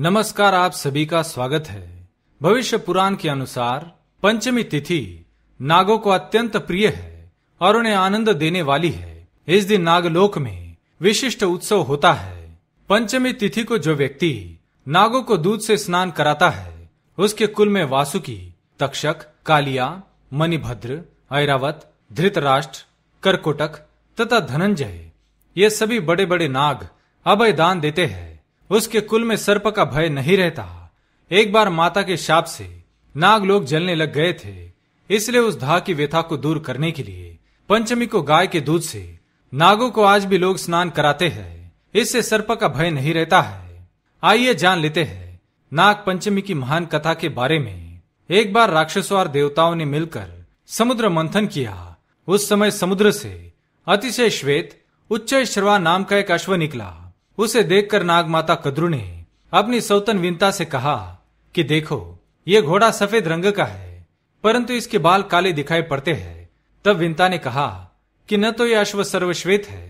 नमस्कार आप सभी का स्वागत है भविष्य पुराण के अनुसार पंचमी तिथि नागों को अत्यंत प्रिय है और उन्हें आनंद देने वाली है इस दिन नागलोक में विशिष्ट उत्सव होता है पंचमी तिथि को जो व्यक्ति नागों को दूध से स्नान कराता है उसके कुल में वासुकी तक्षक कालिया मणिभद्र ऐरावत धृतराष्ट्र करकोटक तथा धनंजय ये सभी बड़े बड़े नाग अभय दान देते हैं उसके कुल में सर्प का भय नहीं रहता एक बार माता के शाप से नाग लोग जलने लग गए थे इसलिए उस धा की व्यथा को दूर करने के लिए पंचमी को गाय के दूध से नागों को आज भी लोग स्नान कराते हैं इससे सर्प का भय नहीं रहता है आइए जान लेते हैं नाग पंचमी की महान कथा के बारे में एक बार राक्षसों और देवताओं ने मिलकर समुद्र मंथन किया उस समय समुद्र से अतिशय श्वेत उच्च श्रवा नाम का एक अश्व निकला उसे देखकर नाग माता कद्रु ने अपनी सौतन विनता से कहा कि देखो ये घोड़ा सफेद रंग का है परंतु इसके बाल काले दिखाई पड़ते हैं तब विनता ने कहा कि न तो ये अश्व सर्वश्वेत है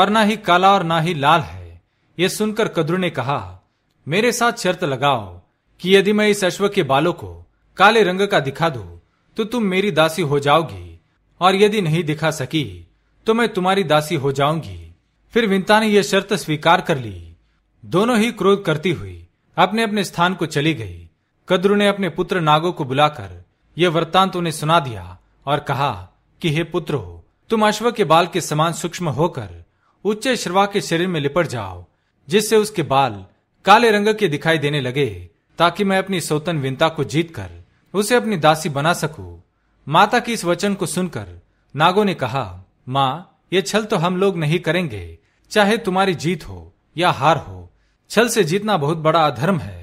और न ही काला और न ही लाल है ये सुनकर कद्रू ने कहा मेरे साथ शर्त लगाओ कि यदि मैं इस अश्व के बालों को काले रंग का दिखा दू तो तुम मेरी दासी हो जाओगी और यदि नहीं दिखा सकी तो मैं तुम्हारी दासी हो जाऊंगी फिर विंता ने यह शर्त स्वीकार कर ली दोनों ही क्रोध करती हुई अपने अपने स्थान को चली गई कद्रु ने अपने पुत्र नागो को बुलाकर यह वृत्तांत उन्हें सुना दिया और कहा कि हे पुत्र हो तुम अश्व के बाल के समान सूक्ष्म होकर उच्च श्रवा के शरीर में लिपट जाओ जिससे उसके बाल काले रंग के दिखाई देने लगे ताकि मैं अपनी सौतन विनता को जीत कर उसे अपनी दासी बना सकूं। माता की इस वचन को सुनकर नागो ने कहा माँ ये छल तो हम लोग नहीं करेंगे चाहे तुम्हारी जीत हो या हार हो छल से जीतना बहुत बड़ा अधर्म है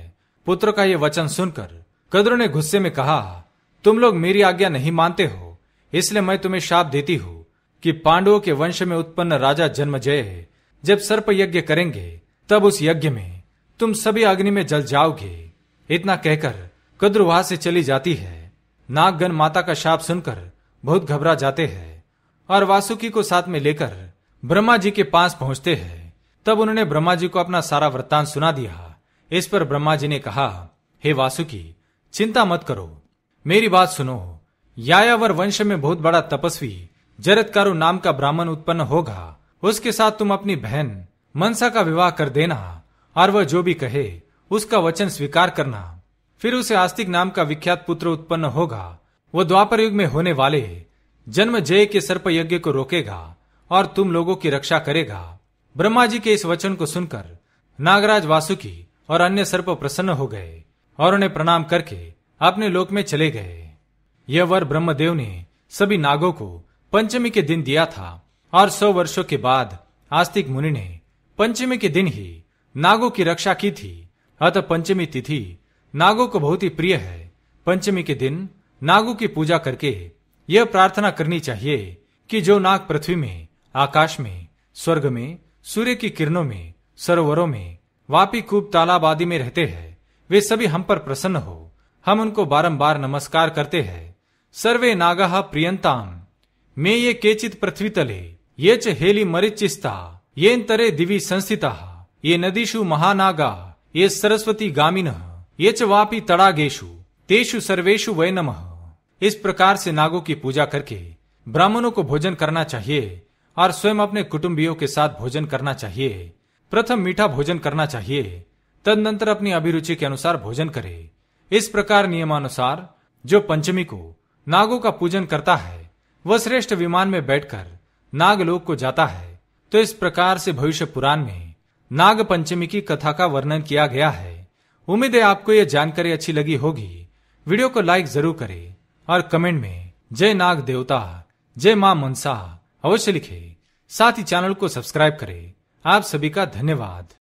पुत्र का यह वचन सुनकर कद्र ने गुस्से में कहा तुम लोग मेरी आज्ञा नहीं मानते हो इसलिए मैं तुम्हें शाप देती हूँ कि पांडवों के वंश में उत्पन्न राजा जन्म जय जब सर्प यज्ञ करेंगे तब उस यज्ञ में तुम सभी अग्नि में जल जाओगे इतना कहकर कद्र वहां से चली जाती है नागगन माता का शाप सुनकर बहुत घबरा जाते हैं और वासुकी को साथ में लेकर ब्रह्मा जी के पास पहुंचते हैं तब उन्होंने ब्रह्मा जी को अपना सारा वृत्तांत सुना दिया इस पर ब्रह्मा जी ने कहा हे hey वासुकी चिंता मत करो मेरी बात सुनो यायावर वंश में बहुत बड़ा तपस्वी जरतकारु नाम का ब्राह्मण उत्पन्न होगा उसके साथ तुम अपनी बहन मनसा का विवाह कर देना और वह जो भी कहे उसका वचन स्वीकार करना फिर उसे आस्तिक नाम का विख्यात पुत्र उत्पन्न होगा वह द्वापर युग में होने वाले जन्म जय के सर्प यज्ञ को रोकेगा और तुम लोगों की रक्षा करेगा ब्रह्मा जी के इस वचन को सुनकर नागराज वासुकी और अन्य सर्प प्रसन्न हो गए और उन्हें प्रणाम करके अपने लोक में चले गए यह वर ब्रह्मदेव ने सभी नागों को पंचमी के दिन दिया था और सौ वर्षों के बाद आस्तिक मुनि ने पंचमी के दिन ही नागों की रक्षा की थी अतः पंचमी तिथि नागों को बहुत ही प्रिय है पंचमी के दिन नागों की पूजा करके यह प्रार्थना करनी चाहिए कि जो नाग पृथ्वी में आकाश में स्वर्ग में सूर्य की किरणों में सरोवरों में वापी कूप तालाब आदि में रहते हैं वे सभी हम पर प्रसन्न हो हम उनको बारंबार नमस्कार करते हैं सर्वे नागा प्रियंताम मे ये केचित पृथ्वी तले ये चेली हेली मरिचिस्ता ये तरे दिवी संस्थिता ये नदीशु महानागा ये सरस्वती गामिन ये च वापी तड़ागेशु तेषु सर्वेशु वै इस प्रकार से नागों की पूजा करके ब्राह्मणों को भोजन करना चाहिए और स्वयं अपने कुटुंबियों के साथ भोजन करना चाहिए प्रथम मीठा भोजन करना चाहिए तदनंतर अपनी अभिरुचि के अनुसार भोजन करे इस प्रकार नियमानुसार जो पंचमी को नागों का पूजन करता है वह श्रेष्ठ विमान में बैठकर नागलोक को जाता है तो इस प्रकार से भविष्य पुराण में नाग पंचमी की कथा का वर्णन किया गया है उम्मीद है आपको यह जानकारी अच्छी लगी होगी वीडियो को लाइक जरूर करें और कमेंट में जय नाग देवता जय मां मनसा अवश्य लिखें साथ ही चैनल को सब्सक्राइब करें आप सभी का धन्यवाद